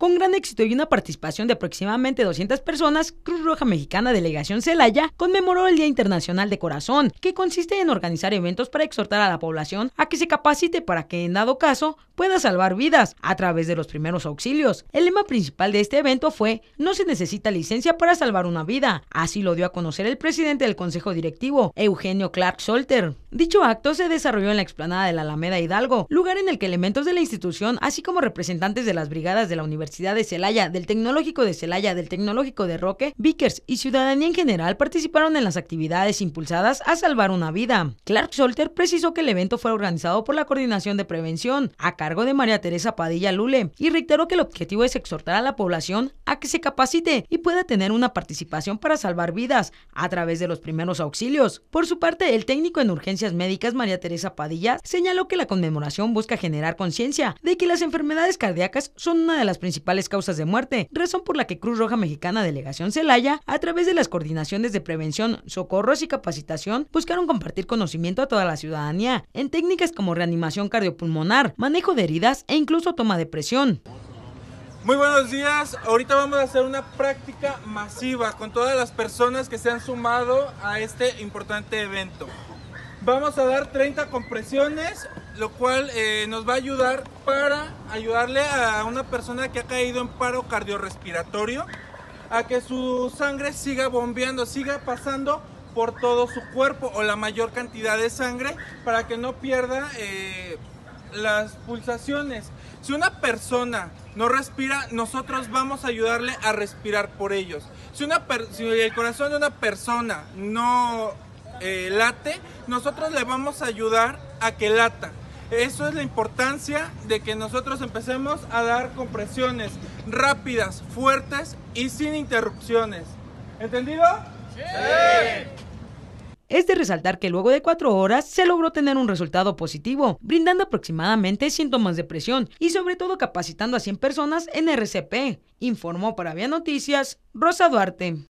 Con gran éxito y una participación de aproximadamente 200 personas, Cruz Roja Mexicana Delegación Celaya conmemoró el Día Internacional de Corazón, que consiste en organizar eventos para exhortar a la población a que se capacite para que en dado caso pueda salvar vidas a través de los primeros auxilios. El lema principal de este evento fue No se necesita licencia para salvar una vida. Así lo dio a conocer el presidente del Consejo Directivo, Eugenio Clark Solter. Dicho acto se desarrolló en la explanada de la Alameda Hidalgo, lugar en el que elementos de la institución, así como representantes de las brigadas de la Universidad de Celaya, del Tecnológico de Celaya, del Tecnológico de Roque, Vickers y ciudadanía en general participaron en las actividades impulsadas a salvar una vida. Clark Solter precisó que el evento fue organizado por la Coordinación de Prevención, a cargo de María Teresa Padilla Lule, y reiteró que el objetivo es exhortar a la población a que se capacite y pueda tener una participación para salvar vidas a través de los primeros auxilios. Por su parte, el técnico en urgencias médicas María Teresa Padilla señaló que la conmemoración busca generar conciencia de que las enfermedades cardíacas son una de las principales causas de muerte, razón por la que Cruz Roja Mexicana Delegación Celaya, a través de las coordinaciones de prevención, socorros y capacitación, buscaron compartir conocimiento a toda la ciudadanía en técnicas como reanimación cardiopulmonar, manejo de heridas e incluso toma de presión. Muy buenos días, ahorita vamos a hacer una práctica masiva con todas las personas que se han sumado a este importante evento. Vamos a dar 30 compresiones, lo cual eh, nos va a ayudar para ayudarle a una persona que ha caído en paro cardiorrespiratorio a que su sangre siga bombeando, siga pasando por todo su cuerpo o la mayor cantidad de sangre para que no pierda eh, las pulsaciones. Si una persona no respira, nosotros vamos a ayudarle a respirar por ellos. Si, una el corazón de una persona no eh, late, nosotros le vamos a ayudar a que lata. Eso es la importancia de que nosotros empecemos a dar compresiones rápidas, fuertes y sin interrupciones. ¿Entendido? Sí. Es de resaltar que luego de cuatro horas se logró tener un resultado positivo, brindando aproximadamente síntomas de presión y sobre todo capacitando a 100 personas en RCP, informó para Vía Noticias Rosa Duarte.